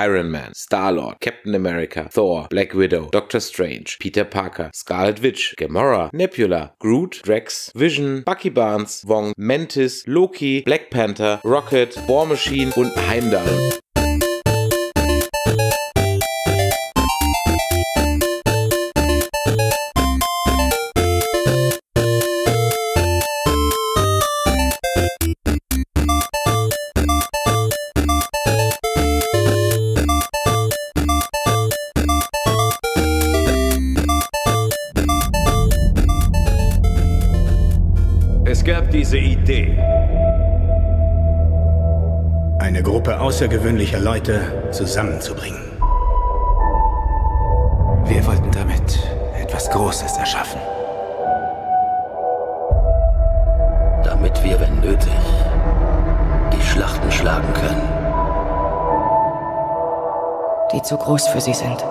Iron Man, Star-Lord, Captain America, Thor, Black Widow, Doctor Strange, Peter Parker, Scarlet Witch, Gamora, Nebula, Groot, Drax, Vision, Bucky Barnes, Wong, Mantis, Loki, Black Panther, Rocket, War Machine und Heimdall. außergewöhnlicher Leute zusammenzubringen. Wir wollten damit etwas Großes erschaffen. Damit wir, wenn nötig, die Schlachten schlagen können. Die zu groß für sie sind.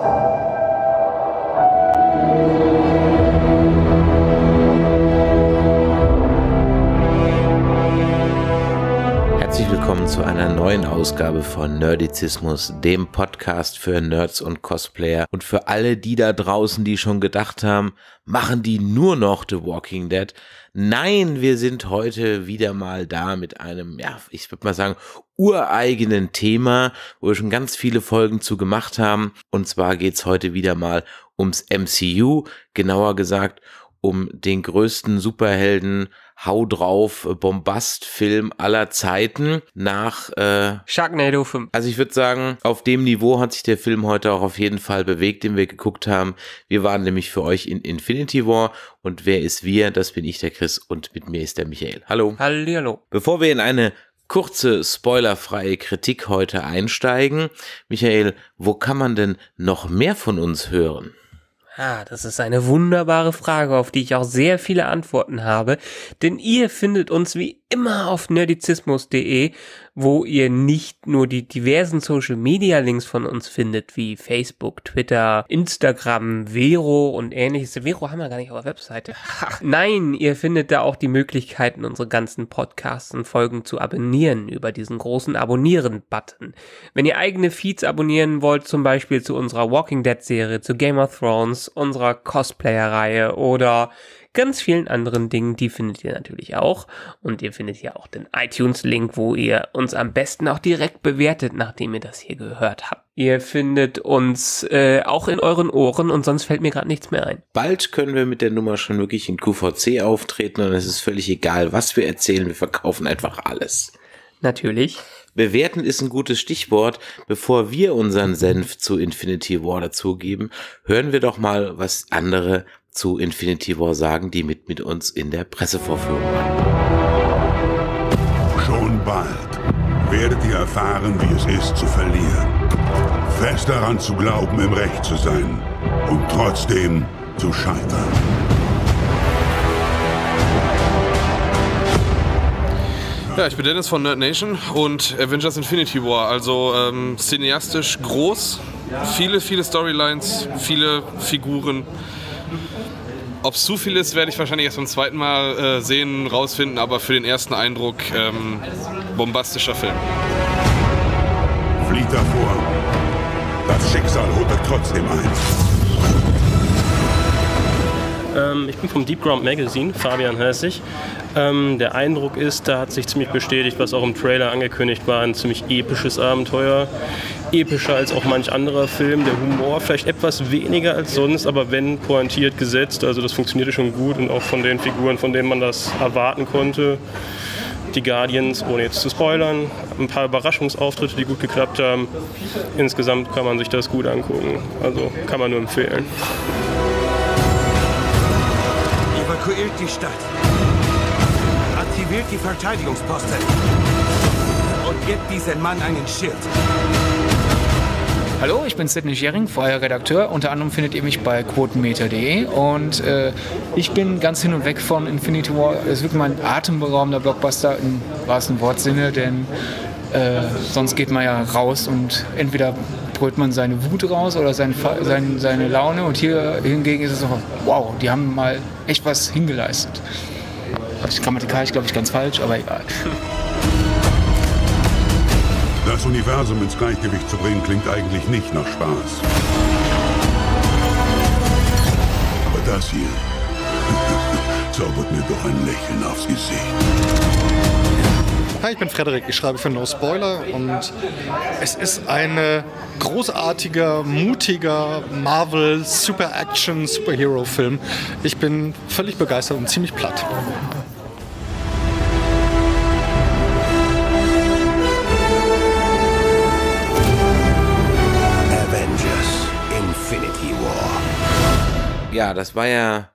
zu einer neuen Ausgabe von Nerdizismus, dem Podcast für Nerds und Cosplayer und für alle die da draußen, die schon gedacht haben, machen die nur noch The Walking Dead? Nein, wir sind heute wieder mal da mit einem, ja, ich würde mal sagen, ureigenen Thema, wo wir schon ganz viele Folgen zu gemacht haben. Und zwar geht's heute wieder mal ums MCU, genauer gesagt um den größten Superhelden Hau drauf äh, Bombastfilm aller Zeiten nach äh, Sharknado 5. Also ich würde sagen, auf dem Niveau hat sich der Film heute auch auf jeden Fall bewegt, den wir geguckt haben. Wir waren nämlich für euch in Infinity War und wer ist wir? Das bin ich, der Chris und mit mir ist der Michael. Hallo. Hallo. Bevor wir in eine kurze spoilerfreie Kritik heute einsteigen, Michael, wo kann man denn noch mehr von uns hören? Ah, das ist eine wunderbare Frage, auf die ich auch sehr viele Antworten habe, denn ihr findet uns wie immer auf nerdizismus.de wo ihr nicht nur die diversen Social Media Links von uns findet, wie Facebook, Twitter, Instagram, Vero und ähnliches. Vero haben wir gar nicht auf der Webseite. Nein, ihr findet da auch die Möglichkeiten, unsere ganzen Podcasts und Folgen zu abonnieren über diesen großen Abonnieren-Button. Wenn ihr eigene Feeds abonnieren wollt, zum Beispiel zu unserer Walking Dead Serie, zu Game of Thrones, unserer Cosplayer-Reihe oder ganz vielen anderen Dingen, die findet ihr natürlich auch. Und ihr findet hier auch den iTunes-Link, wo ihr uns am besten auch direkt bewertet, nachdem ihr das hier gehört habt. Ihr findet uns äh, auch in euren Ohren und sonst fällt mir gerade nichts mehr ein. Bald können wir mit der Nummer schon wirklich in QVC auftreten und es ist völlig egal, was wir erzählen, wir verkaufen einfach alles. Natürlich. Bewerten ist ein gutes Stichwort. Bevor wir unseren Senf zu Infinity War dazugeben, hören wir doch mal, was andere zu Infinity War sagen, die mit, mit uns in der Pressevorführung waren. Schon bald werdet ihr erfahren, wie es ist zu verlieren. Fest daran zu glauben, im Recht zu sein und trotzdem zu scheitern. Ja, ich bin Dennis von Nerd Nation und Avengers Infinity War. Also ähm, cineastisch groß, viele, viele Storylines, viele Figuren. Ob es zu viel ist, werde ich wahrscheinlich erst beim zweiten Mal äh, sehen, rausfinden, aber für den ersten Eindruck ähm, bombastischer Film. Flieht davor. Das Schicksal holt euch trotzdem ein. Ähm, ich bin vom Deep Ground Magazine, Fabian heiße ich. Ähm, der Eindruck ist, da hat sich ziemlich bestätigt, was auch im Trailer angekündigt war, ein ziemlich episches Abenteuer epischer als auch manch anderer Film. Der Humor vielleicht etwas weniger als sonst, aber wenn pointiert gesetzt, also das funktionierte schon gut und auch von den Figuren, von denen man das erwarten konnte. Die Guardians, ohne jetzt zu spoilern, ein paar Überraschungsauftritte, die gut geklappt haben. Insgesamt kann man sich das gut angucken. Also kann man nur empfehlen. Evakuiert die Stadt. Aktiviert die Verteidigungsposten. Und gebt diesem Mann einen Schild. Hallo, ich bin Sidney Schering, freier Redakteur. Unter anderem findet ihr mich bei quotenmeter.de und äh, ich bin ganz hin und weg von Infinity War. Es ist wirklich mein atemberaubender Blockbuster im wahrsten Wortsinne, denn äh, sonst geht man ja raus und entweder brüllt man seine Wut raus oder sein, sein, seine Laune und hier hingegen ist es so, wow, die haben mal echt was hingeleistet. grammatikalisch, glaube ich, ganz falsch, aber egal. Das Universum ins Gleichgewicht zu bringen, klingt eigentlich nicht nach Spaß. Aber das hier zaubert mir doch ein Lächeln aufs Gesicht. Hi, ich bin Frederik, ich schreibe für No Spoiler und es ist ein großartiger, mutiger Marvel Super Action Superhero Film. Ich bin völlig begeistert und ziemlich platt. Ja, das war ja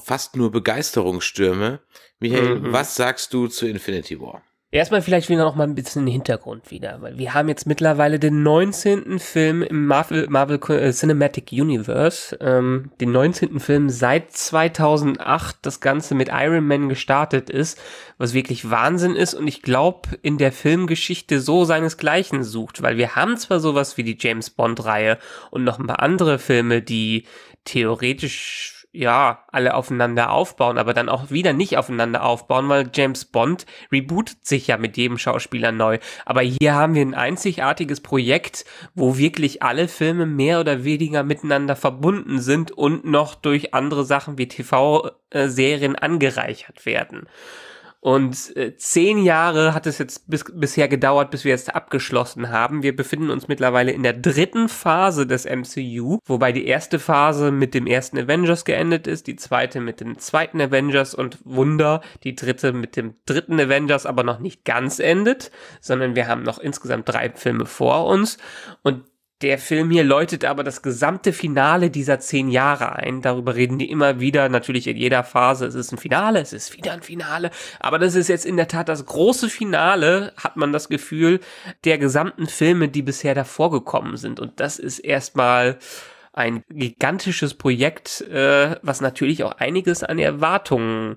fast nur Begeisterungsstürme. Michael, mhm. was sagst du zu Infinity War? Erstmal vielleicht wieder noch mal ein bisschen den Hintergrund wieder, weil wir haben jetzt mittlerweile den 19. Film im Marvel, Marvel äh, Cinematic Universe, ähm, den 19. Film seit 2008 das Ganze mit Iron Man gestartet ist, was wirklich Wahnsinn ist und ich glaube in der Filmgeschichte so seinesgleichen sucht, weil wir haben zwar sowas wie die James Bond Reihe und noch ein paar andere Filme, die theoretisch ja, alle aufeinander aufbauen, aber dann auch wieder nicht aufeinander aufbauen, weil James Bond rebootet sich ja mit jedem Schauspieler neu. Aber hier haben wir ein einzigartiges Projekt, wo wirklich alle Filme mehr oder weniger miteinander verbunden sind und noch durch andere Sachen wie TV-Serien äh, angereichert werden. Und äh, zehn Jahre hat es jetzt bis, bisher gedauert, bis wir jetzt abgeschlossen haben. Wir befinden uns mittlerweile in der dritten Phase des MCU, wobei die erste Phase mit dem ersten Avengers geendet ist, die zweite mit dem zweiten Avengers und Wunder, die dritte mit dem dritten Avengers aber noch nicht ganz endet, sondern wir haben noch insgesamt drei Filme vor uns. Und der Film hier läutet aber das gesamte Finale dieser zehn Jahre ein. Darüber reden die immer wieder, natürlich in jeder Phase. Es ist ein Finale, es ist wieder ein Finale. Aber das ist jetzt in der Tat das große Finale, hat man das Gefühl, der gesamten Filme, die bisher davor gekommen sind. Und das ist erstmal ein gigantisches Projekt, äh, was natürlich auch einiges an Erwartungen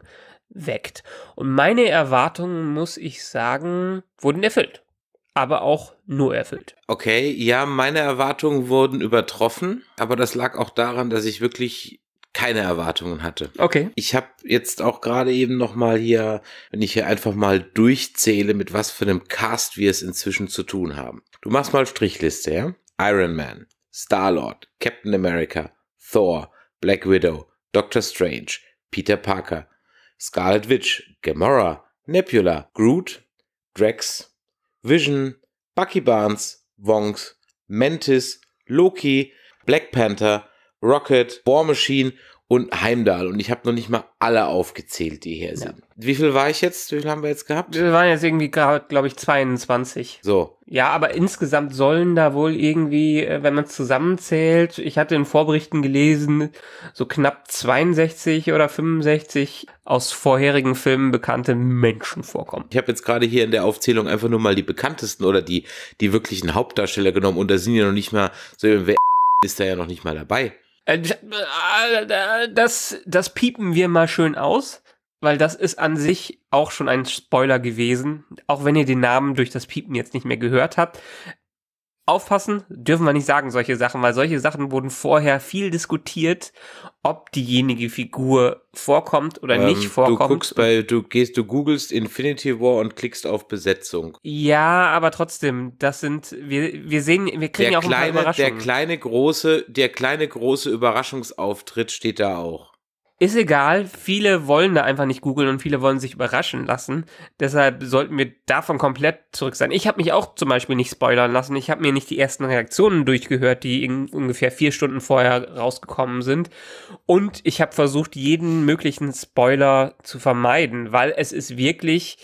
weckt. Und meine Erwartungen, muss ich sagen, wurden erfüllt. Aber auch nur erfüllt. Okay, ja, meine Erwartungen wurden übertroffen, aber das lag auch daran, dass ich wirklich keine Erwartungen hatte. Okay. Ich habe jetzt auch gerade eben nochmal hier, wenn ich hier einfach mal durchzähle, mit was für einem Cast wir es inzwischen zu tun haben. Du machst mal Strichliste, ja? Iron Man, Star-Lord, Captain America, Thor, Black Widow, Doctor Strange, Peter Parker, Scarlet Witch, Gamora, Nebula, Groot, Drax, Vision, Bucky Barnes, Wongs, Mantis, Loki, Black Panther, Rocket, War Machine und Heimdall. Und ich habe noch nicht mal alle aufgezählt, die hier sind. Ja. Wie viel war ich jetzt? Wie viel haben wir jetzt gehabt? Wir waren jetzt irgendwie gerade, glaube ich, 22. So. Ja, aber insgesamt sollen da wohl irgendwie, äh, wenn man zusammenzählt, ich hatte in Vorberichten gelesen, so knapp 62 oder 65 aus vorherigen Filmen bekannte Menschen vorkommen. Ich habe jetzt gerade hier in der Aufzählung einfach nur mal die bekanntesten oder die, die wirklichen Hauptdarsteller genommen und da sind ja noch nicht mal so irgendwer ist da ja noch nicht mal dabei. Äh, äh, äh, das, das piepen wir mal schön aus, weil das ist an sich auch schon ein Spoiler gewesen, auch wenn ihr den Namen durch das Piepen jetzt nicht mehr gehört habt aufpassen, dürfen wir nicht sagen solche Sachen, weil solche Sachen wurden vorher viel diskutiert, ob diejenige Figur vorkommt oder ähm, nicht vorkommt. Du guckst bei, du gehst, du googelst Infinity War und klickst auf Besetzung. Ja, aber trotzdem, das sind, wir, wir sehen, wir kriegen der ja auch kleine, ein paar Überraschungen. Der kleine große, der kleine große Überraschungsauftritt steht da auch ist egal, viele wollen da einfach nicht googeln und viele wollen sich überraschen lassen. Deshalb sollten wir davon komplett zurück sein. Ich habe mich auch zum Beispiel nicht spoilern lassen. Ich habe mir nicht die ersten Reaktionen durchgehört, die ungefähr vier Stunden vorher rausgekommen sind. Und ich habe versucht, jeden möglichen Spoiler zu vermeiden, weil es ist wirklich,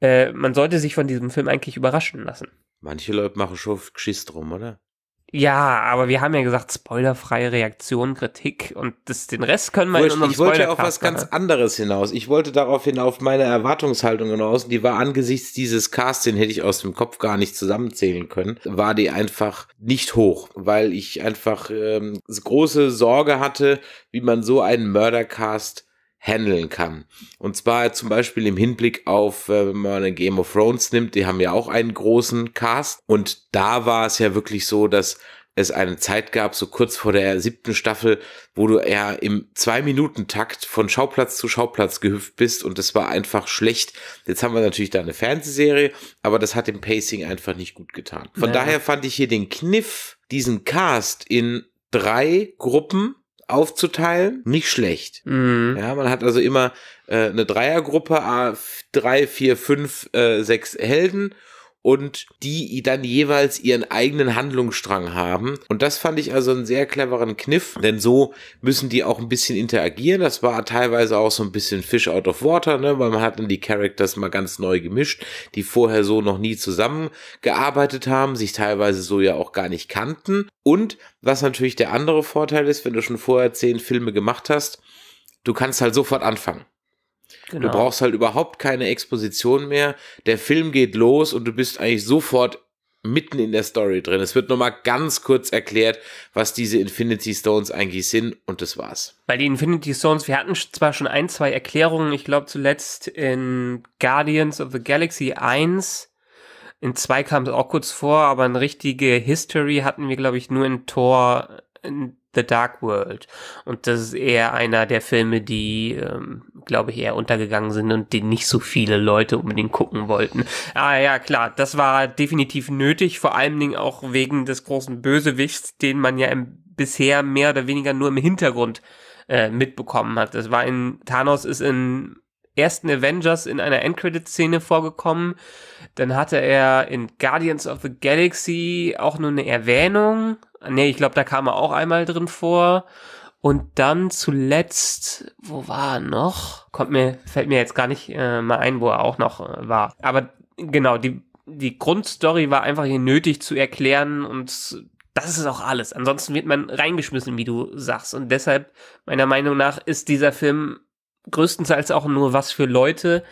äh, man sollte sich von diesem Film eigentlich überraschen lassen. Manche Leute machen schon Geschiss drum, oder? Ja, aber wir haben ja gesagt, spoilerfreie Reaktion, Kritik und das, den Rest können wir Wurscht, in unserem Ich wollte ja auf was ganz anderes hinaus. Ich wollte daraufhin auf meine Erwartungshaltung hinaus die war angesichts dieses Casts, den hätte ich aus dem Kopf gar nicht zusammenzählen können, war die einfach nicht hoch, weil ich einfach ähm, große Sorge hatte, wie man so einen Mördercast handeln kann. Und zwar zum Beispiel im Hinblick auf, äh, wenn man eine Game of Thrones nimmt, die haben ja auch einen großen Cast. Und da war es ja wirklich so, dass es eine Zeit gab, so kurz vor der siebten Staffel, wo du eher im Zwei-Minuten-Takt von Schauplatz zu Schauplatz gehüpft bist und das war einfach schlecht. Jetzt haben wir natürlich da eine Fernsehserie, aber das hat dem Pacing einfach nicht gut getan. Von naja. daher fand ich hier den Kniff, diesen Cast in drei Gruppen aufzuteilen, nicht schlecht. Mhm. Ja, man hat also immer äh, eine Dreiergruppe, drei, vier, fünf, äh, sechs Helden und die dann jeweils ihren eigenen Handlungsstrang haben. Und das fand ich also einen sehr cleveren Kniff, denn so müssen die auch ein bisschen interagieren. Das war teilweise auch so ein bisschen Fish out of water, ne? weil man hat dann die Characters mal ganz neu gemischt, die vorher so noch nie zusammengearbeitet haben, sich teilweise so ja auch gar nicht kannten. Und was natürlich der andere Vorteil ist, wenn du schon vorher zehn Filme gemacht hast, du kannst halt sofort anfangen. Genau. Du brauchst halt überhaupt keine Exposition mehr. Der Film geht los und du bist eigentlich sofort mitten in der Story drin. Es wird nochmal ganz kurz erklärt, was diese Infinity Stones eigentlich sind und das war's. Weil die Infinity Stones, wir hatten zwar schon ein, zwei Erklärungen, ich glaube zuletzt in Guardians of the Galaxy 1, in 2 kam es auch kurz vor, aber eine richtige History hatten wir, glaube ich, nur in Tor in The Dark World. Und das ist eher einer der Filme, die, ähm, glaube ich, eher untergegangen sind und den nicht so viele Leute unbedingt gucken wollten. Ah ja, klar, das war definitiv nötig, vor allen Dingen auch wegen des großen Bösewichts, den man ja im, bisher mehr oder weniger nur im Hintergrund äh, mitbekommen hat. Das war in Thanos ist in ersten Avengers in einer Endcredit-Szene vorgekommen. Dann hatte er in Guardians of the Galaxy auch nur eine Erwähnung. Nee, ich glaube, da kam er auch einmal drin vor. Und dann zuletzt, wo war er noch? Kommt mir, fällt mir jetzt gar nicht äh, mal ein, wo er auch noch äh, war. Aber genau, die, die Grundstory war einfach hier nötig zu erklären und das ist auch alles. Ansonsten wird man reingeschmissen, wie du sagst. Und deshalb, meiner Meinung nach, ist dieser Film größtenteils auch nur was für Leute,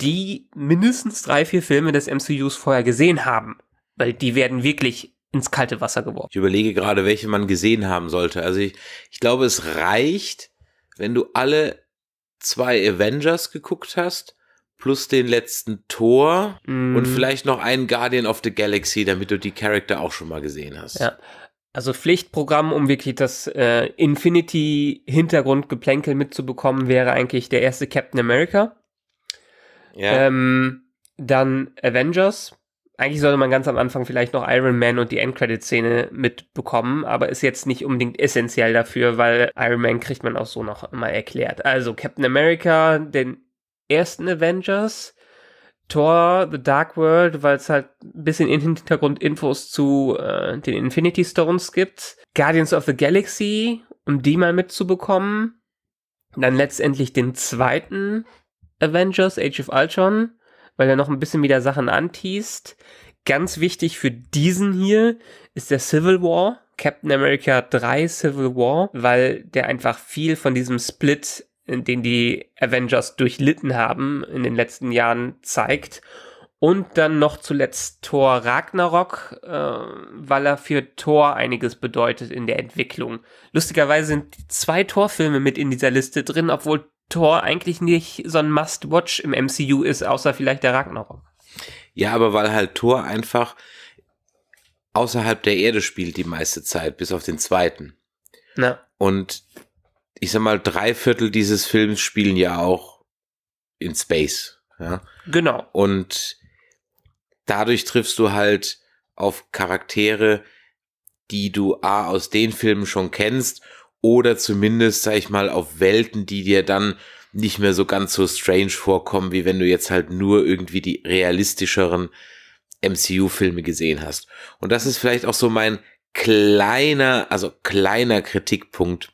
die mindestens drei, vier Filme des MCUs vorher gesehen haben. Weil die werden wirklich ins kalte Wasser geworfen. Ich überlege gerade, welche man gesehen haben sollte. Also ich, ich glaube, es reicht, wenn du alle zwei Avengers geguckt hast, plus den letzten Tor mm. und vielleicht noch einen Guardian of the Galaxy, damit du die Charakter auch schon mal gesehen hast. Ja also Pflichtprogramm, um wirklich das äh, Infinity-Hintergrundgeplänkel mitzubekommen, wäre eigentlich der erste Captain America. Ja. Ähm, dann Avengers. Eigentlich sollte man ganz am Anfang vielleicht noch Iron Man und die Endcredit-Szene mitbekommen, aber ist jetzt nicht unbedingt essentiell dafür, weil Iron Man kriegt man auch so noch mal erklärt. Also Captain America, den ersten Avengers, Tor The Dark World, weil es halt ein bisschen in Hintergrund Infos zu äh, den Infinity Stones gibt. Guardians of the Galaxy, um die mal mitzubekommen. Dann letztendlich den zweiten Avengers, Age of Ultron, weil er noch ein bisschen wieder Sachen anteast. Ganz wichtig für diesen hier ist der Civil War, Captain America 3 Civil War, weil der einfach viel von diesem Split den die Avengers durchlitten haben in den letzten Jahren, zeigt. Und dann noch zuletzt Thor Ragnarok, äh, weil er für Thor einiges bedeutet in der Entwicklung. Lustigerweise sind zwei Thor-Filme mit in dieser Liste drin, obwohl Thor eigentlich nicht so ein Must-Watch im MCU ist, außer vielleicht der Ragnarok. Ja, aber weil halt Thor einfach außerhalb der Erde spielt die meiste Zeit, bis auf den zweiten. Na. Und ich sag mal, drei Viertel dieses Films spielen ja auch in Space. Ja? Genau. Und dadurch triffst du halt auf Charaktere, die du A aus den Filmen schon kennst oder zumindest, sag ich mal, auf Welten, die dir dann nicht mehr so ganz so strange vorkommen, wie wenn du jetzt halt nur irgendwie die realistischeren MCU-Filme gesehen hast. Und das ist vielleicht auch so mein kleiner, also kleiner Kritikpunkt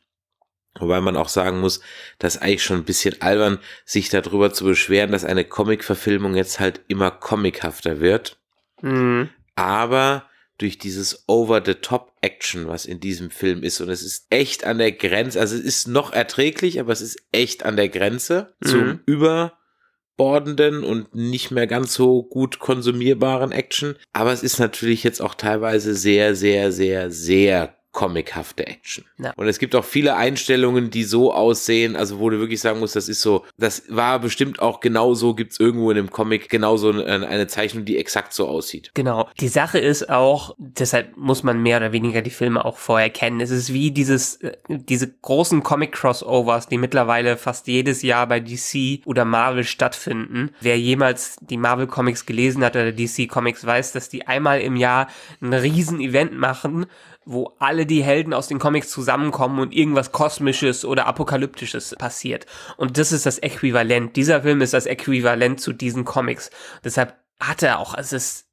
Wobei man auch sagen muss, das ist eigentlich schon ein bisschen albern, sich darüber zu beschweren, dass eine Comic-Verfilmung jetzt halt immer comichafter wird. Mhm. Aber durch dieses Over-the-Top-Action, was in diesem Film ist. Und es ist echt an der Grenze, also es ist noch erträglich, aber es ist echt an der Grenze mhm. zum überbordenden und nicht mehr ganz so gut konsumierbaren Action. Aber es ist natürlich jetzt auch teilweise sehr, sehr, sehr, sehr comichafte Action. Ja. Und es gibt auch viele Einstellungen, die so aussehen, also wo du wirklich sagen musst, das ist so, das war bestimmt auch genauso, so, gibt es irgendwo in einem Comic genauso eine Zeichnung, die exakt so aussieht. Genau. Die Sache ist auch, deshalb muss man mehr oder weniger die Filme auch vorher kennen. Es ist wie dieses, äh, diese großen Comic-Crossovers, die mittlerweile fast jedes Jahr bei DC oder Marvel stattfinden. Wer jemals die Marvel-Comics gelesen hat oder DC-Comics weiß, dass die einmal im Jahr ein Riesen-Event machen wo alle die Helden aus den Comics zusammenkommen und irgendwas Kosmisches oder Apokalyptisches passiert. Und das ist das Äquivalent. Dieser Film ist das Äquivalent zu diesen Comics. Deshalb hat er auch, es ist,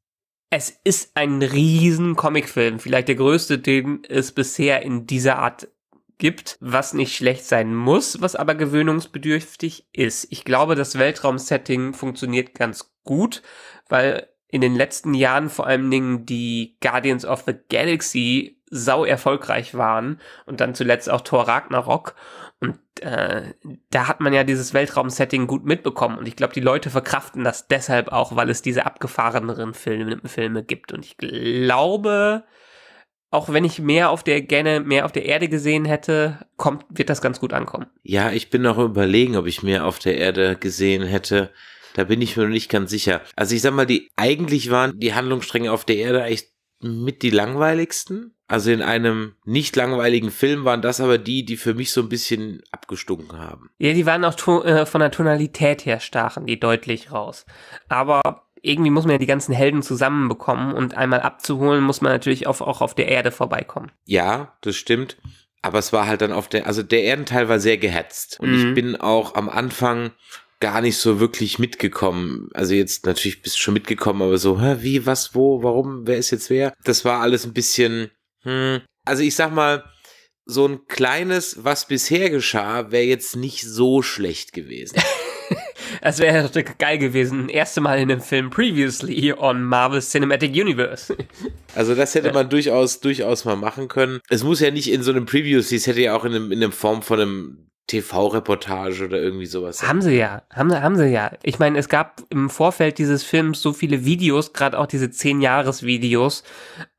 es ist ein riesen Comicfilm. Vielleicht der größte, den es bisher in dieser Art gibt, was nicht schlecht sein muss, was aber gewöhnungsbedürftig ist. Ich glaube, das Weltraumsetting funktioniert ganz gut, weil in den letzten Jahren vor allen Dingen die Guardians of the Galaxy sau erfolgreich waren und dann zuletzt auch Thor Ragnarok. Und äh, da hat man ja dieses Weltraum-Setting gut mitbekommen. Und ich glaube, die Leute verkraften das deshalb auch, weil es diese abgefahreneren Filme, Filme gibt. Und ich glaube, auch wenn ich mehr auf der gerne mehr auf der Erde gesehen hätte, kommt wird das ganz gut ankommen. Ja, ich bin noch überlegen, ob ich mehr auf der Erde gesehen hätte. Da bin ich mir noch nicht ganz sicher. Also ich sag mal, die eigentlich waren die Handlungsstränge auf der Erde eigentlich mit die langweiligsten. Also in einem nicht langweiligen Film waren das aber die, die für mich so ein bisschen abgestunken haben. Ja, die waren auch äh, von der Tonalität her stachen, die deutlich raus. Aber irgendwie muss man ja die ganzen Helden zusammenbekommen und einmal abzuholen, muss man natürlich auf, auch auf der Erde vorbeikommen. Ja, das stimmt. Aber es war halt dann auf der, also der Erdenteil war sehr gehetzt. Und mhm. ich bin auch am Anfang, gar nicht so wirklich mitgekommen. Also jetzt natürlich bist du schon mitgekommen, aber so, hä, wie, was, wo, warum, wer ist jetzt wer? Das war alles ein bisschen, hm. Also ich sag mal, so ein kleines, was bisher geschah, wäre jetzt nicht so schlecht gewesen. Es wäre geil gewesen, erste Mal in einem Film previously on Marvel Cinematic Universe. Also das hätte man durchaus, durchaus mal machen können. Es muss ja nicht in so einem previously, es hätte ja auch in einem, in einem Form von einem TV-Reportage oder irgendwie sowas. Haben sie ja, haben, haben sie ja. Ich meine, es gab im Vorfeld dieses Films so viele Videos, gerade auch diese 10-Jahres-Videos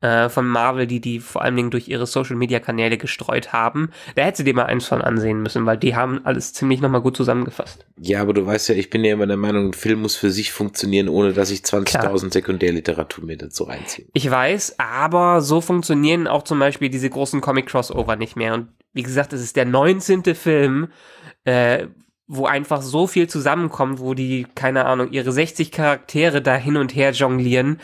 äh, von Marvel, die die vor allen Dingen durch ihre Social-Media-Kanäle gestreut haben. Da hätte sie dir mal eins von ansehen müssen, weil die haben alles ziemlich nochmal gut zusammengefasst. Ja, aber du weißt ja, ich bin ja immer der Meinung, ein Film muss für sich funktionieren, ohne dass ich 20.000 Sekundärliteratur mir dazu reinziehe. Ich weiß, aber so funktionieren auch zum Beispiel diese großen Comic-Crossover nicht mehr. Und wie gesagt, es ist der 19. Film, äh, wo einfach so viel zusammenkommt, wo die, keine Ahnung, ihre 60 Charaktere da hin und her jonglieren.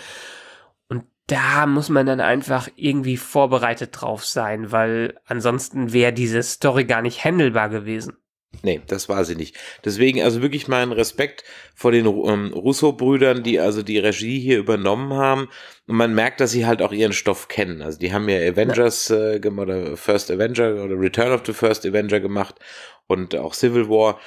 Und da muss man dann einfach irgendwie vorbereitet drauf sein, weil ansonsten wäre diese Story gar nicht handelbar gewesen. Nee, das war sie nicht. Deswegen also wirklich meinen Respekt vor den ähm, Russo-Brüdern, die also die Regie hier übernommen haben. Und man merkt, dass sie halt auch ihren Stoff kennen. Also die haben ja Avengers äh, oder First Avenger oder Return of the First Avenger gemacht und auch Civil War.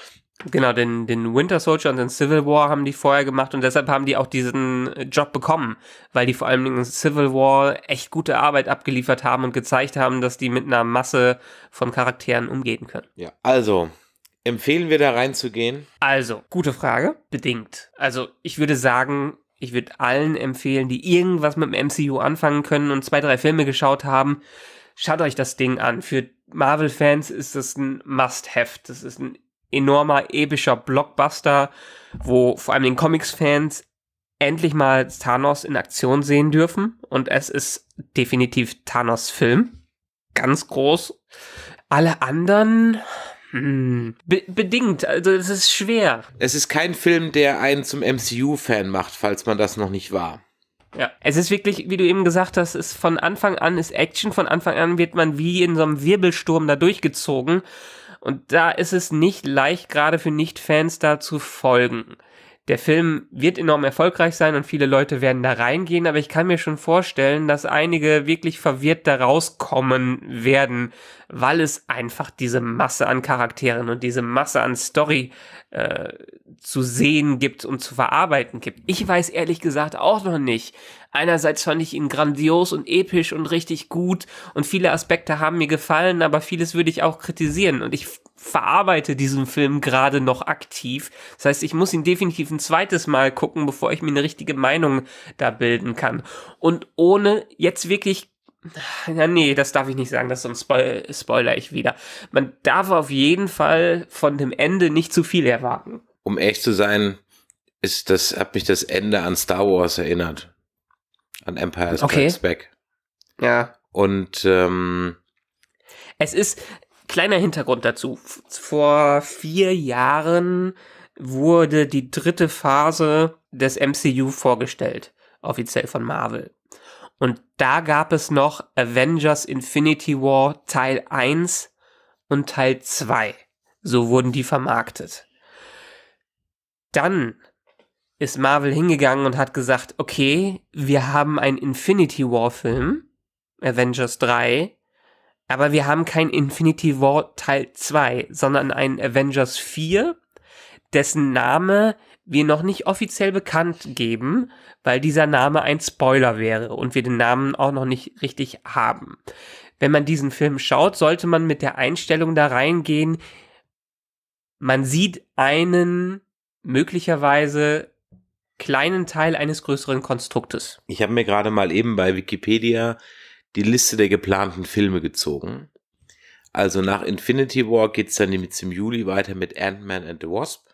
Genau, den, den Winter Soldier und den Civil War haben die vorher gemacht und deshalb haben die auch diesen äh, Job bekommen, weil die vor allem in Civil War echt gute Arbeit abgeliefert haben und gezeigt haben, dass die mit einer Masse von Charakteren umgehen können. Ja, also Empfehlen wir da reinzugehen? Also, gute Frage. Bedingt. Also, ich würde sagen, ich würde allen empfehlen, die irgendwas mit dem MCU anfangen können und zwei, drei Filme geschaut haben, schaut euch das Ding an. Für Marvel-Fans ist das ein Must-Have. Das ist ein enormer, epischer Blockbuster, wo vor allem den Comics-Fans endlich mal Thanos in Aktion sehen dürfen. Und es ist definitiv Thanos Film. Ganz groß. Alle anderen hm. Be bedingt, also es ist schwer. Es ist kein Film, der einen zum MCU-Fan macht, falls man das noch nicht war. Ja, es ist wirklich, wie du eben gesagt hast, ist von Anfang an ist Action, von Anfang an wird man wie in so einem Wirbelsturm da durchgezogen und da ist es nicht leicht, gerade für Nicht-Fans da zu folgen der Film wird enorm erfolgreich sein und viele Leute werden da reingehen, aber ich kann mir schon vorstellen, dass einige wirklich verwirrt da rauskommen werden, weil es einfach diese Masse an Charakteren und diese Masse an Story äh, zu sehen gibt und zu verarbeiten gibt. Ich weiß ehrlich gesagt auch noch nicht, Einerseits fand ich ihn grandios und episch und richtig gut und viele Aspekte haben mir gefallen, aber vieles würde ich auch kritisieren und ich verarbeite diesen Film gerade noch aktiv. Das heißt, ich muss ihn definitiv ein zweites Mal gucken, bevor ich mir eine richtige Meinung da bilden kann. Und ohne jetzt wirklich ja, nee, das darf ich nicht sagen, das sonst spoil spoiler ich wieder. Man darf auf jeden Fall von dem Ende nicht zu viel erwarten. Um echt zu sein, ist das, hat mich das Ende an Star Wars erinnert. An Empire Strikes okay. Back. Ja. Und ähm, es ist kleiner Hintergrund dazu. Vor vier Jahren wurde die dritte Phase des MCU vorgestellt, offiziell von Marvel. Und da gab es noch Avengers Infinity War Teil 1 und Teil 2. So wurden die vermarktet. Dann ist Marvel hingegangen und hat gesagt, okay, wir haben einen Infinity War Film, Avengers 3, aber wir haben keinen Infinity War Teil 2, sondern einen Avengers 4, dessen Name wir noch nicht offiziell bekannt geben, weil dieser Name ein Spoiler wäre und wir den Namen auch noch nicht richtig haben. Wenn man diesen Film schaut, sollte man mit der Einstellung da reingehen, man sieht einen möglicherweise kleinen Teil eines größeren Konstruktes. Ich habe mir gerade mal eben bei Wikipedia die Liste der geplanten Filme gezogen. Also nach Infinity War geht es dann nämlich im Juli weiter mit Ant-Man and the Wasp.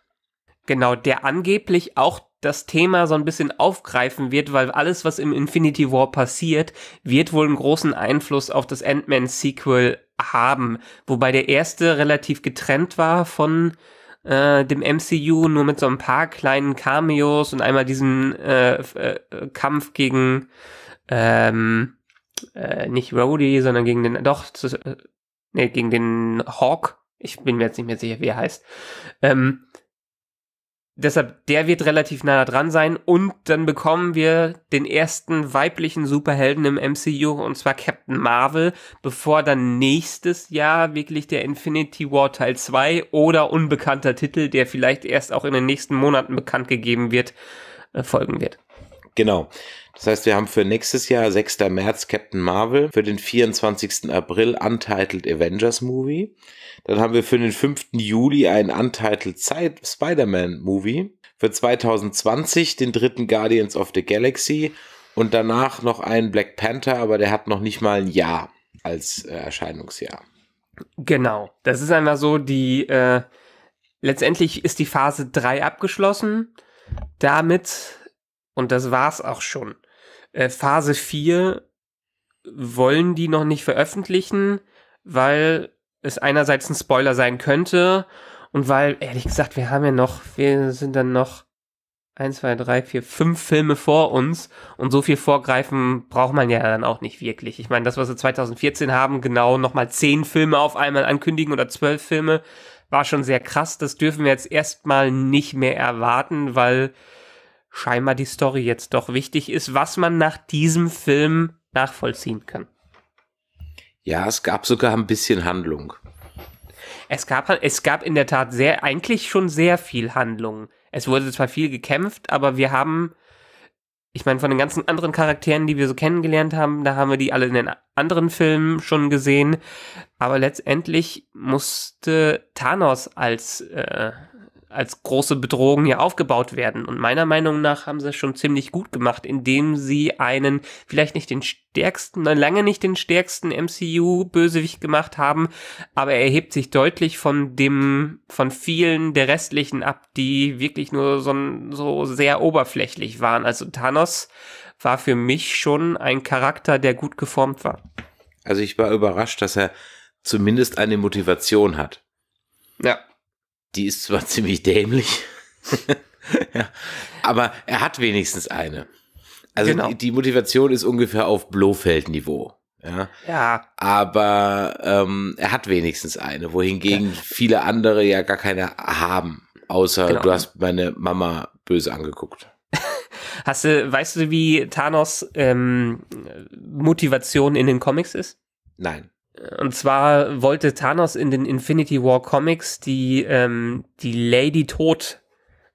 Genau, der angeblich auch das Thema so ein bisschen aufgreifen wird, weil alles, was im Infinity War passiert, wird wohl einen großen Einfluss auf das Ant-Man-Sequel haben. Wobei der erste relativ getrennt war von äh, dem MCU, nur mit so ein paar kleinen Cameos und einmal diesen äh, äh Kampf gegen ähm, äh, nicht Rhodey, sondern gegen den, doch, nee, gegen den Hawk. Ich bin mir jetzt nicht mehr sicher, wie er heißt. Ähm, Deshalb, der wird relativ nah dran sein. Und dann bekommen wir den ersten weiblichen Superhelden im MCU, und zwar Captain Marvel, bevor dann nächstes Jahr wirklich der Infinity War Teil 2 oder unbekannter Titel, der vielleicht erst auch in den nächsten Monaten bekannt gegeben wird, äh, folgen wird. Genau. Das heißt, wir haben für nächstes Jahr, 6. März, Captain Marvel, für den 24. April Untitled Avengers Movie. Dann haben wir für den 5. Juli einen Untitled Spider-Man Movie. Für 2020 den dritten Guardians of the Galaxy und danach noch einen Black Panther, aber der hat noch nicht mal ein Jahr als äh, Erscheinungsjahr. Genau. Das ist einmal so, die äh, letztendlich ist die Phase 3 abgeschlossen. Damit und das war's auch schon. Äh, Phase 4 wollen die noch nicht veröffentlichen, weil es einerseits ein Spoiler sein könnte und weil, ehrlich gesagt, wir haben ja noch, wir sind dann noch 1, 2, 3, 4, 5 Filme vor uns und so viel vorgreifen braucht man ja dann auch nicht wirklich. Ich meine, das, was wir 2014 haben, genau nochmal 10 Filme auf einmal ankündigen oder 12 Filme, war schon sehr krass. Das dürfen wir jetzt erstmal nicht mehr erwarten, weil scheinbar die Story jetzt doch wichtig ist, was man nach diesem Film nachvollziehen kann. Ja, es gab sogar ein bisschen Handlung. Es gab, halt, es gab in der Tat sehr, eigentlich schon sehr viel Handlung. Es wurde zwar viel gekämpft, aber wir haben, ich meine, von den ganzen anderen Charakteren, die wir so kennengelernt haben, da haben wir die alle in den anderen Filmen schon gesehen. Aber letztendlich musste Thanos als äh, als große Bedrohung hier aufgebaut werden. Und meiner Meinung nach haben sie das schon ziemlich gut gemacht, indem sie einen vielleicht nicht den stärksten, lange nicht den stärksten MCU-Bösewicht gemacht haben, aber er hebt sich deutlich von dem, von vielen der restlichen ab, die wirklich nur so, so sehr oberflächlich waren. Also Thanos war für mich schon ein Charakter, der gut geformt war. Also ich war überrascht, dass er zumindest eine Motivation hat. Ja. Die ist zwar ziemlich dämlich, ja, aber er hat wenigstens eine. Also genau. die, die, Motivation ist ungefähr auf Blofeld-Niveau. Ja. ja. Aber ähm, er hat wenigstens eine, wohingegen ja. viele andere ja gar keine haben. Außer genau. du hast meine Mama böse angeguckt. Hast du, weißt du, wie Thanos ähm, Motivation in den Comics ist? Nein. Und zwar wollte Thanos in den Infinity War Comics die, ähm, die Lady Tod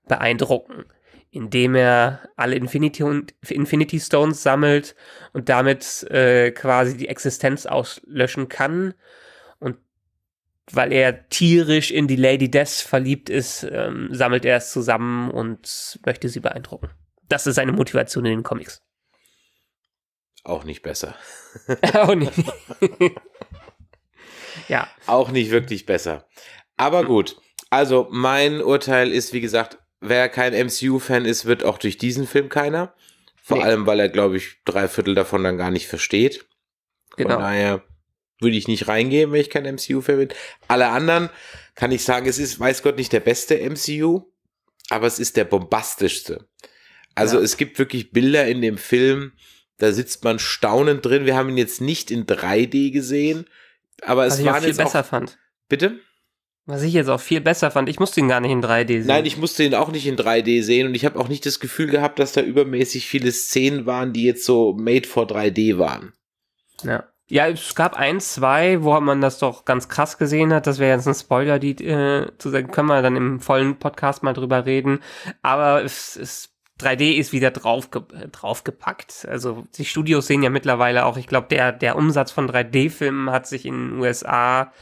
beeindrucken, indem er alle Infinity, und Infinity Stones sammelt und damit äh, quasi die Existenz auslöschen kann. Und weil er tierisch in die Lady Death verliebt ist, ähm, sammelt er es zusammen und möchte sie beeindrucken. Das ist seine Motivation in den Comics. Auch nicht besser. Auch nicht. ja. Auch nicht wirklich besser. Aber gut. Also, mein Urteil ist, wie gesagt, wer kein MCU-Fan ist, wird auch durch diesen Film keiner. Vor nee. allem, weil er, glaube ich, drei Viertel davon dann gar nicht versteht. Genau. Von daher würde ich nicht reingehen, wenn ich kein MCU-Fan bin. Alle anderen kann ich sagen, es ist, weiß Gott, nicht der beste MCU, aber es ist der bombastischste. Also ja. es gibt wirklich Bilder in dem Film, da sitzt man staunend drin. Wir haben ihn jetzt nicht in 3D gesehen, aber es Was war ich auch viel besser auch, fand. Bitte? Was ich jetzt auch viel besser fand, ich musste ihn gar nicht in 3D sehen. Nein, ich musste ihn auch nicht in 3D sehen und ich habe auch nicht das Gefühl gehabt, dass da übermäßig viele Szenen waren, die jetzt so made for 3D waren. Ja. Ja, es gab ein, zwei, wo man das doch ganz krass gesehen hat. Das wäre jetzt ein Spoiler, die äh, zu sagen, können wir dann im vollen Podcast mal drüber reden. Aber es, es 3D ist wieder draufge äh, draufgepackt. Also die Studios sehen ja mittlerweile auch, ich glaube, der, der Umsatz von 3D-Filmen hat sich in den USA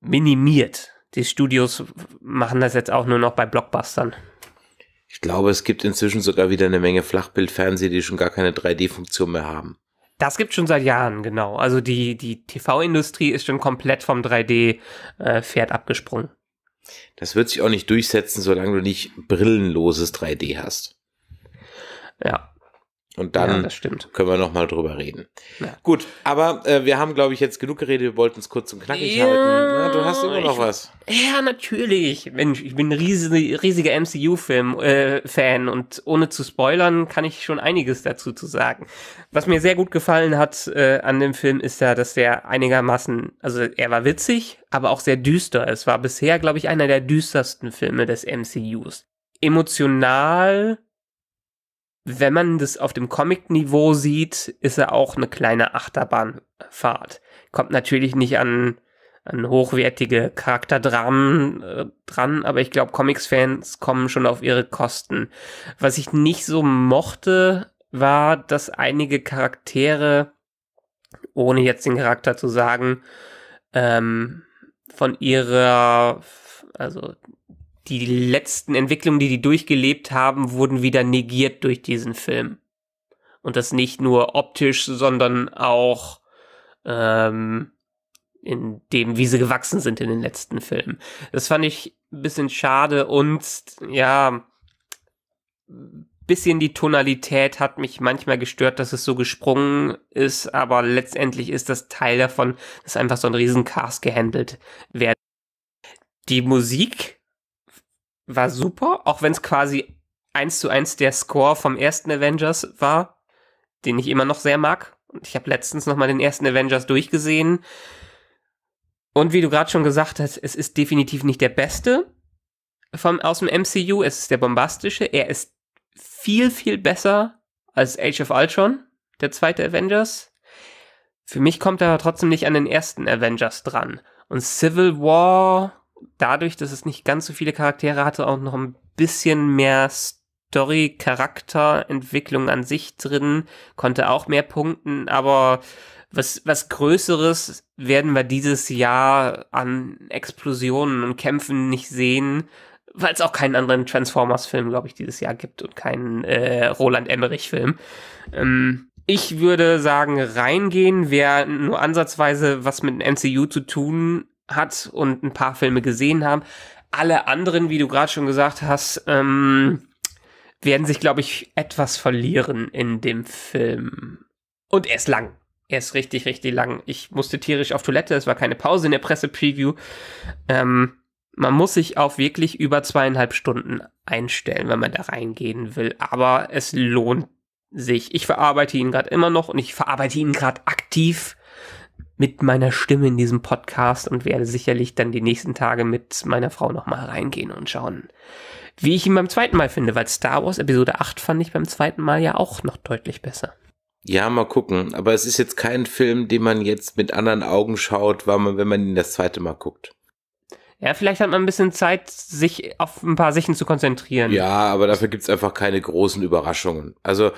minimiert. Die Studios machen das jetzt auch nur noch bei Blockbustern. Ich glaube, es gibt inzwischen sogar wieder eine Menge Flachbildfernseher, die schon gar keine 3D-Funktion mehr haben. Das gibt schon seit Jahren, genau. Also die, die TV-Industrie ist schon komplett vom 3D-Pferd äh, abgesprungen. Das wird sich auch nicht durchsetzen, solange du nicht brillenloses 3D hast. Ja, und dann ja, können wir nochmal drüber reden. Ja. Gut, aber äh, wir haben, glaube ich, jetzt genug geredet. Wir wollten es kurz und knackig ja, halten. Na, du hast immer noch was. Ja, natürlich. Mensch, ich bin ein riesige, riesiger MCU-Fan film äh, und ohne zu spoilern kann ich schon einiges dazu zu sagen. Was mir sehr gut gefallen hat äh, an dem Film ist ja, dass der einigermaßen, also er war witzig, aber auch sehr düster. Es war bisher, glaube ich, einer der düstersten Filme des MCUs. Emotional wenn man das auf dem Comic-Niveau sieht, ist er auch eine kleine Achterbahnfahrt. Kommt natürlich nicht an, an hochwertige Charakterdramen äh, dran, aber ich glaube, Comics-Fans kommen schon auf ihre Kosten. Was ich nicht so mochte, war, dass einige Charaktere, ohne jetzt den Charakter zu sagen, ähm, von ihrer, also die letzten Entwicklungen, die die durchgelebt haben, wurden wieder negiert durch diesen Film. Und das nicht nur optisch, sondern auch ähm, in dem, wie sie gewachsen sind in den letzten Filmen. Das fand ich ein bisschen schade und ja, bisschen die Tonalität hat mich manchmal gestört, dass es so gesprungen ist, aber letztendlich ist das Teil davon, dass einfach so ein Riesencast gehandelt werden. Die Musik war super, auch wenn es quasi eins zu eins der Score vom ersten Avengers war, den ich immer noch sehr mag. Und ich habe letztens nochmal den ersten Avengers durchgesehen. Und wie du gerade schon gesagt hast, es ist definitiv nicht der beste vom, aus dem MCU. Es ist der bombastische. Er ist viel, viel besser als Age of Ultron, der zweite Avengers. Für mich kommt er aber trotzdem nicht an den ersten Avengers dran. Und Civil War dadurch, dass es nicht ganz so viele Charaktere hatte, auch noch ein bisschen mehr Story, Charakter, Entwicklung an sich drin, konnte auch mehr punkten, aber was, was Größeres werden wir dieses Jahr an Explosionen und Kämpfen nicht sehen, weil es auch keinen anderen Transformers-Film, glaube ich, dieses Jahr gibt und keinen äh, Roland Emmerich-Film. Ähm, ich würde sagen, reingehen, wer nur ansatzweise was mit dem MCU zu tun hat und ein paar Filme gesehen haben. Alle anderen, wie du gerade schon gesagt hast, ähm, werden sich, glaube ich, etwas verlieren in dem Film. Und er ist lang. Er ist richtig, richtig lang. Ich musste tierisch auf Toilette, es war keine Pause in der Presse-Preview. Ähm, man muss sich auf wirklich über zweieinhalb Stunden einstellen, wenn man da reingehen will. Aber es lohnt sich. Ich verarbeite ihn gerade immer noch und ich verarbeite ihn gerade aktiv mit meiner Stimme in diesem Podcast und werde sicherlich dann die nächsten Tage mit meiner Frau nochmal reingehen und schauen, wie ich ihn beim zweiten Mal finde, weil Star Wars Episode 8 fand ich beim zweiten Mal ja auch noch deutlich besser. Ja, mal gucken. Aber es ist jetzt kein Film, den man jetzt mit anderen Augen schaut, weil man, wenn man ihn das zweite Mal guckt. Ja, vielleicht hat man ein bisschen Zeit, sich auf ein paar Sachen zu konzentrieren. Ja, aber dafür gibt es einfach keine großen Überraschungen. Also.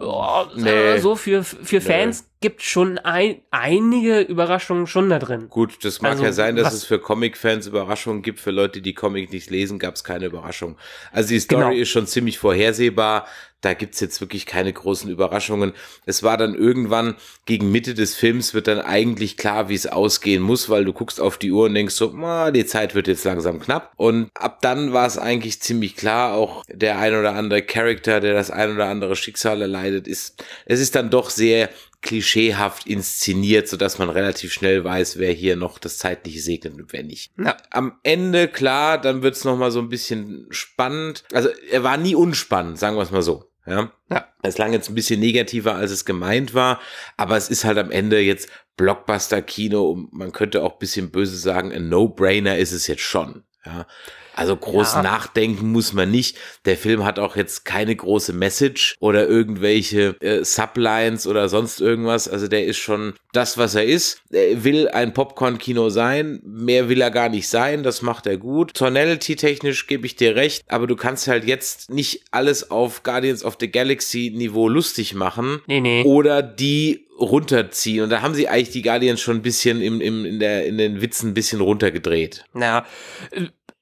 Oh, nee, so für, für Fans gibt schon ein, einige Überraschungen schon da drin. Gut, das mag also, ja sein, dass es für Comic-Fans Überraschungen gibt. Für Leute, die Comic nicht lesen, gab es keine Überraschung. Also die Story genau. ist schon ziemlich vorhersehbar. Da gibt es jetzt wirklich keine großen Überraschungen. Es war dann irgendwann gegen Mitte des Films wird dann eigentlich klar, wie es ausgehen muss, weil du guckst auf die Uhr und denkst so, ma, die Zeit wird jetzt langsam knapp. Und ab dann war es eigentlich ziemlich klar, auch der ein oder andere Charakter, der das ein oder andere Schicksal erleidet, ist, es ist dann doch sehr klischeehaft inszeniert, so dass man relativ schnell weiß, wer hier noch das Zeitliche segnet und wer nicht. Na, am Ende, klar, dann wird es nochmal so ein bisschen spannend. Also er war nie unspannend, sagen wir es mal so. Ja. ja. Es klang jetzt ein bisschen negativer, als es gemeint war, aber es ist halt am Ende jetzt Blockbuster-Kino und man könnte auch ein bisschen böse sagen, ein No-Brainer ist es jetzt schon. Ja, also groß ja. nachdenken muss man nicht. Der Film hat auch jetzt keine große Message oder irgendwelche äh, Sublines oder sonst irgendwas. Also der ist schon das, was er ist. Er will ein Popcorn-Kino sein. Mehr will er gar nicht sein. Das macht er gut. Tonality-technisch gebe ich dir recht. Aber du kannst halt jetzt nicht alles auf Guardians of the Galaxy-Niveau lustig machen. Nee, nee. Oder die runterziehen. Und da haben sie eigentlich die Guardians schon ein bisschen im, im, in, der, in den Witzen ein bisschen runtergedreht. Na,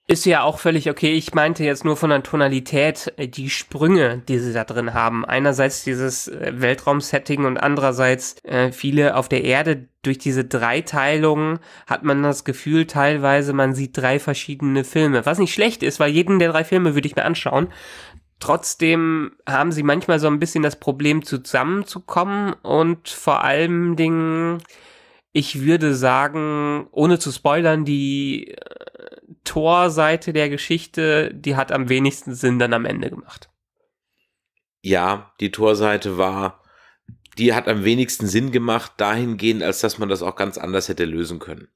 ist ja auch völlig okay. Ich meinte jetzt nur von der Tonalität äh, die Sprünge, die sie da drin haben. Einerseits dieses äh, Weltraumsetting und andererseits äh, viele auf der Erde. Durch diese Dreiteilung hat man das Gefühl teilweise, man sieht drei verschiedene Filme. Was nicht schlecht ist, weil jeden der drei Filme würde ich mir anschauen. Trotzdem haben sie manchmal so ein bisschen das Problem zusammenzukommen und vor allen Dingen ich würde sagen, ohne zu spoilern, die äh, Torseite der Geschichte, die hat am wenigsten Sinn dann am Ende gemacht. Ja, die Torseite war, die hat am wenigsten Sinn gemacht, dahingehend, als dass man das auch ganz anders hätte lösen können.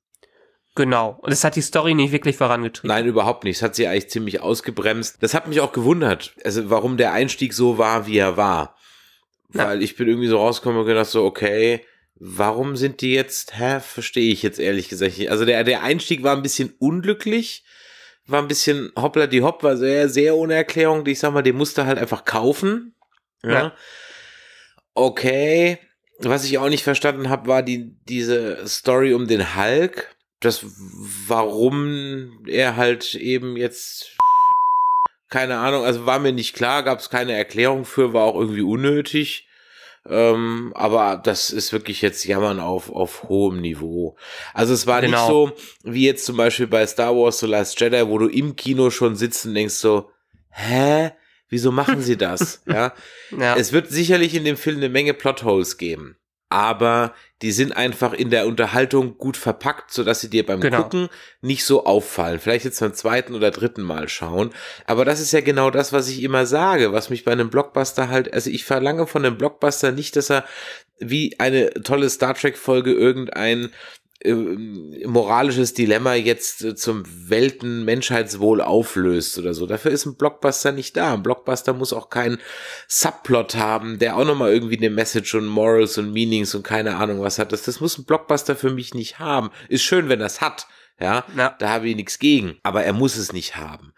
Genau. Und es hat die Story nicht wirklich vorangetrieben. Nein, überhaupt nicht. Es hat sie eigentlich ziemlich ausgebremst. Das hat mich auch gewundert, also warum der Einstieg so war, wie er war. Ja. Weil ich bin irgendwie so rausgekommen und gedacht so, okay, Warum sind die jetzt, hä, verstehe ich jetzt ehrlich gesagt nicht. Also der, der Einstieg war ein bisschen unglücklich, war ein bisschen hoppla die hopp, war sehr, sehr ohne Erklärung. Ich sag mal, den musste halt einfach kaufen. Ja. ja. Okay. Was ich auch nicht verstanden habe, war die, diese Story um den Hulk. Das, warum er halt eben jetzt keine Ahnung, also war mir nicht klar, gab es keine Erklärung für, war auch irgendwie unnötig. Ähm, aber das ist wirklich jetzt Jammern auf, auf hohem Niveau. Also es war genau. nicht so, wie jetzt zum Beispiel bei Star Wars The Last Jedi, wo du im Kino schon sitzt und denkst so, hä? Wieso machen sie das? ja? ja. Es wird sicherlich in dem Film eine Menge Plotholes geben aber die sind einfach in der Unterhaltung gut verpackt, so dass sie dir beim genau. Gucken nicht so auffallen. Vielleicht jetzt beim zweiten oder dritten Mal schauen. Aber das ist ja genau das, was ich immer sage, was mich bei einem Blockbuster halt, also ich verlange von einem Blockbuster nicht, dass er wie eine tolle Star Trek Folge irgendein ähm, moralisches Dilemma jetzt äh, zum Welten Menschheitswohl auflöst oder so. Dafür ist ein Blockbuster nicht da. Ein Blockbuster muss auch keinen Subplot haben, der auch nochmal irgendwie eine Message und Morals und Meanings und keine Ahnung was hat. Das, das muss ein Blockbuster für mich nicht haben. Ist schön, wenn das hat. Ja, ja. da habe ich nichts gegen. Aber er muss es nicht haben.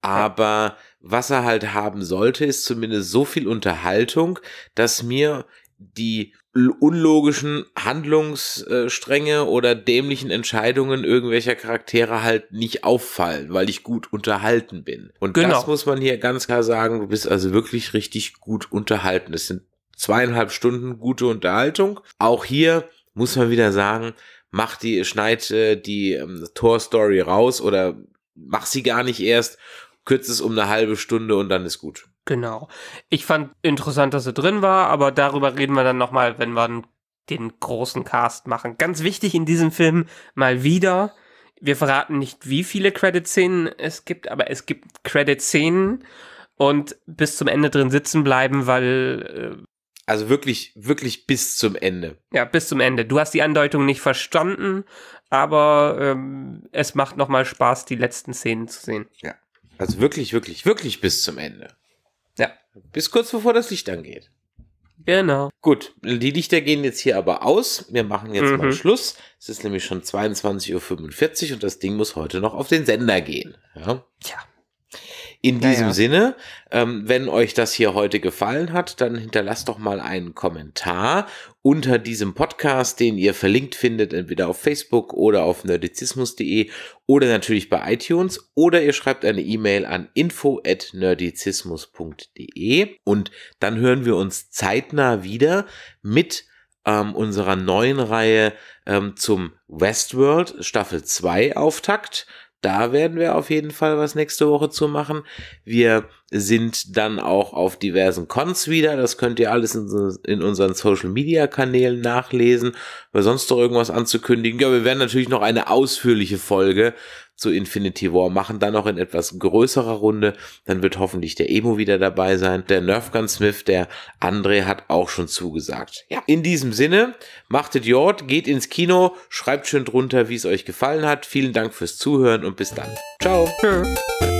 Aber was er halt haben sollte, ist zumindest so viel Unterhaltung, dass mir die unlogischen Handlungsstränge äh, oder dämlichen Entscheidungen irgendwelcher Charaktere halt nicht auffallen, weil ich gut unterhalten bin. Und genau. das muss man hier ganz klar sagen, du bist also wirklich richtig gut unterhalten. Das sind zweieinhalb Stunden gute Unterhaltung. Auch hier muss man wieder sagen, mach die, schneid äh, die ähm, Tor-Story raus oder mach sie gar nicht erst, kürze es um eine halbe Stunde und dann ist gut. Genau. Ich fand interessant, dass er drin war, aber darüber reden wir dann nochmal, wenn wir den großen Cast machen. Ganz wichtig in diesem Film mal wieder. Wir verraten nicht, wie viele Credit-Szenen es gibt, aber es gibt Credit-Szenen und bis zum Ende drin sitzen bleiben, weil. Äh, also wirklich, wirklich bis zum Ende. Ja, bis zum Ende. Du hast die Andeutung nicht verstanden, aber ähm, es macht nochmal Spaß, die letzten Szenen zu sehen. Ja. Also wirklich, wirklich, wirklich bis zum Ende. Bis kurz bevor das Licht angeht. Genau. Gut, die Lichter gehen jetzt hier aber aus. Wir machen jetzt mhm. mal Schluss. Es ist nämlich schon 22.45 Uhr und das Ding muss heute noch auf den Sender gehen. Ja. Tja. In diesem naja. Sinne, ähm, wenn euch das hier heute gefallen hat, dann hinterlasst doch mal einen Kommentar unter diesem Podcast, den ihr verlinkt findet, entweder auf Facebook oder auf nerdizismus.de oder natürlich bei iTunes oder ihr schreibt eine E-Mail an info@nerdizismus.de und dann hören wir uns zeitnah wieder mit ähm, unserer neuen Reihe ähm, zum Westworld Staffel 2 Auftakt. Da werden wir auf jeden Fall was nächste Woche zu machen. Wir sind dann auch auf diversen Cons wieder. Das könnt ihr alles in, in unseren Social Media Kanälen nachlesen. Weil sonst noch irgendwas anzukündigen. Ja, wir werden natürlich noch eine ausführliche Folge zu Infinity War, machen dann noch in etwas größerer Runde. Dann wird hoffentlich der Emo wieder dabei sein. Der Nerf Gun Smith, der André hat auch schon zugesagt. Ja, in diesem Sinne, macht es Jord, geht ins Kino, schreibt schön drunter, wie es euch gefallen hat. Vielen Dank fürs Zuhören und bis dann. Ciao. Ja.